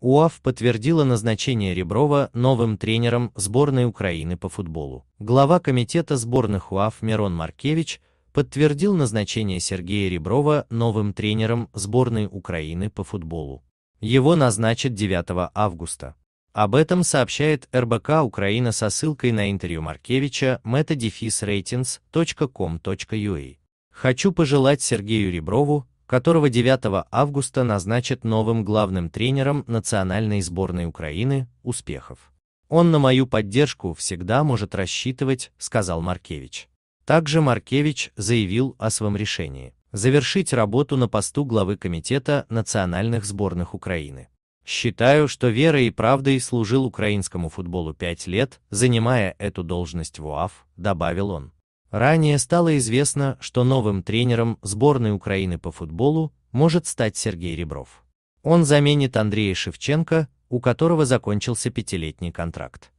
УАФ подтвердила назначение Реброва новым тренером сборной Украины по футболу. Глава комитета сборных УАФ Мирон Маркевич подтвердил назначение Сергея Реброва новым тренером сборной Украины по футболу. Его назначат 9 августа. Об этом сообщает РБК Украина со ссылкой на интервью Маркевича metadefisratings.com.ua. Хочу пожелать Сергею Реброву которого 9 августа назначат новым главным тренером национальной сборной Украины, успехов. Он на мою поддержку всегда может рассчитывать, сказал Маркевич. Также Маркевич заявил о своем решении завершить работу на посту главы Комитета национальных сборных Украины. Считаю, что верой и правдой служил украинскому футболу пять лет, занимая эту должность в УАФ, добавил он. Ранее стало известно, что новым тренером сборной Украины по футболу может стать Сергей Ребров. Он заменит Андрея Шевченко, у которого закончился пятилетний контракт.